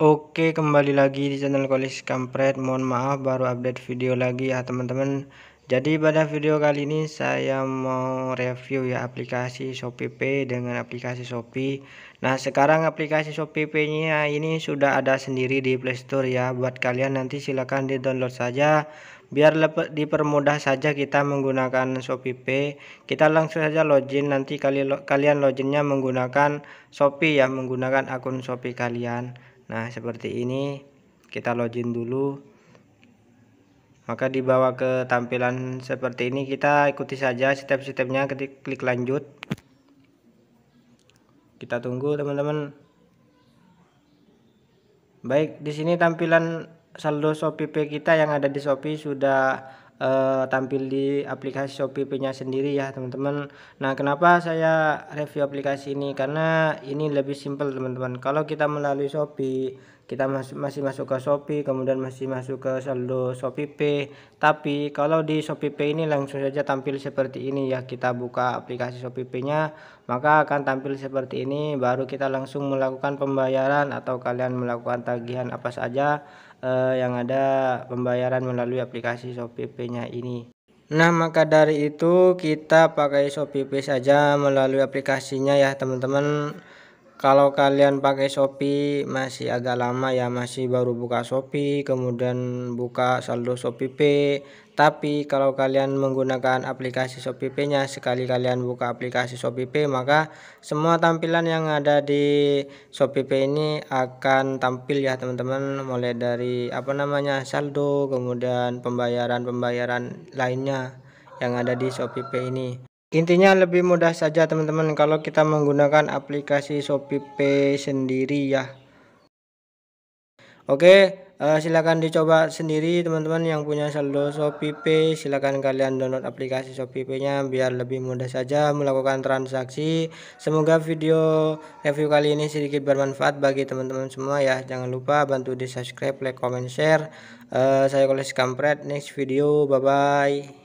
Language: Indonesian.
Oke kembali lagi di channel Kolis Kampret Mohon maaf baru update video lagi ya teman-teman Jadi pada video kali ini saya mau review ya aplikasi Shopee Pay dengan aplikasi Shopee Nah sekarang aplikasi Shopee Pay nya ini sudah ada sendiri di Playstore ya Buat kalian nanti silahkan di download saja Biar dipermudah saja kita menggunakan Shopee Pay Kita langsung saja login nanti kalian loginnya menggunakan Shopee ya Menggunakan akun Shopee kalian nah seperti ini kita login dulu maka dibawa ke tampilan seperti ini kita ikuti saja step-stepnya ketik klik lanjut kita tunggu teman-teman baik di sini tampilan saldo Shopee kita yang ada di Shopee sudah uh, tampil di aplikasi Shopee punya sendiri ya teman-teman nah kenapa saya review aplikasi ini karena ini lebih simple teman-teman kalau kita melalui Shopee kita masih masih masuk ke Shopee kemudian masih masuk ke saldo Shopee Pay tapi kalau di Shopee Pay ini langsung saja tampil seperti ini ya kita buka aplikasi Shopee Pay nya maka akan tampil seperti ini baru kita langsung melakukan pembayaran atau kalian melakukan tagihan apa saja uh, yang ada pembayaran melalui aplikasi Shopee Pay-nya ini. Nah, maka dari itu kita pakai Shopee Pay saja melalui aplikasinya ya, teman-teman kalau kalian pakai Shopee masih agak lama ya masih baru buka Shopee kemudian buka saldo Shopee Pay tapi kalau kalian menggunakan aplikasi Shopee Pay nya sekali kalian buka aplikasi Shopee Pay maka semua tampilan yang ada di Shopee Pay ini akan tampil ya teman-teman mulai dari apa namanya saldo kemudian pembayaran-pembayaran lainnya yang ada di Shopee Pay ini Intinya lebih mudah saja teman-teman kalau kita menggunakan aplikasi Shopee Pay sendiri ya. Oke, uh, silakan dicoba sendiri teman-teman yang punya saldo Shopee Pay, silakan kalian download aplikasi Shopee Pay-nya biar lebih mudah saja melakukan transaksi. Semoga video review kali ini sedikit bermanfaat bagi teman-teman semua ya. Jangan lupa bantu di-subscribe, like, comment, share. Uh, saya Koles Kampret, next video. Bye bye.